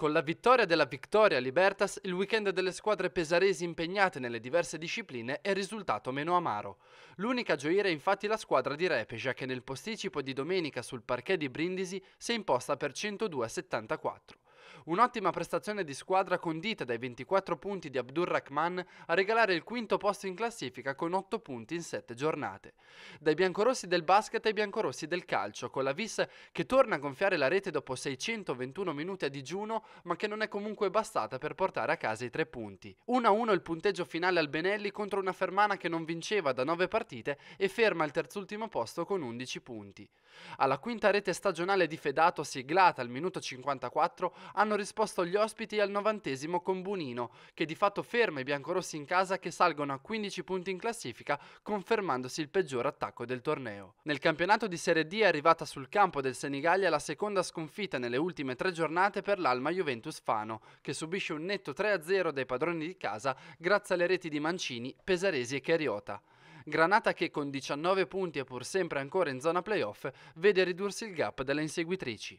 Con la vittoria della Victoria Libertas, il weekend delle squadre pesaresi impegnate nelle diverse discipline è risultato meno amaro. L'unica a gioire è infatti la squadra di Repeja che nel posticipo di domenica sul parquet di Brindisi si è imposta per 102 a 74. Un'ottima prestazione di squadra condita dai 24 punti di Abdurrahman a regalare il quinto posto in classifica con 8 punti in 7 giornate. Dai biancorossi del basket ai biancorossi del calcio, con la Vis che torna a gonfiare la rete dopo 621 minuti a digiuno, ma che non è comunque bastata per portare a casa i 3 punti. 1-1 il punteggio finale al Benelli contro una Fermana che non vinceva da 9 partite e ferma il terzultimo posto con 11 punti. Alla quinta rete stagionale di Fedato, siglata al minuto 54, hanno risposto gli ospiti al novantesimo con Bunino, che di fatto ferma i biancorossi in casa che salgono a 15 punti in classifica, confermandosi il peggior attacco del torneo. Nel campionato di Serie D è arrivata sul campo del Senigallia la seconda sconfitta nelle ultime tre giornate per l'Alma Juventus Fano, che subisce un netto 3-0 dai padroni di casa grazie alle reti di Mancini, Pesaresi e Cariota. Granata che con 19 punti e pur sempre ancora in zona playoff vede ridursi il gap delle inseguitrici.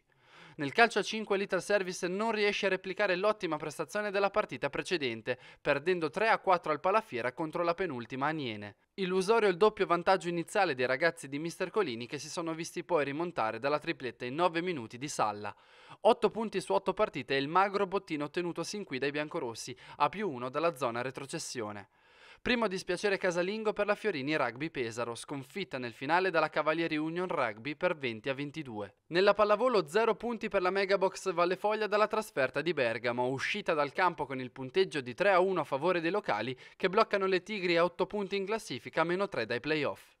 Nel calcio a 5 l'Iter Service non riesce a replicare l'ottima prestazione della partita precedente, perdendo 3 a 4 al Palafiera contro la penultima Aniene. Illusorio il doppio vantaggio iniziale dei ragazzi di Mister Colini che si sono visti poi rimontare dalla tripletta in 9 minuti di Salla. 8 punti su 8 partite e il magro bottino ottenuto sin qui dai biancorossi, a più 1 dalla zona retrocessione. Primo dispiacere casalingo per la Fiorini Rugby Pesaro, sconfitta nel finale dalla Cavalieri Union Rugby per 20 a 22. Nella pallavolo 0 punti per la Megabox Vallefoglia dalla trasferta di Bergamo, uscita dal campo con il punteggio di 3 a 1 a favore dei locali che bloccano le Tigri a 8 punti in classifica, meno 3 dai playoff.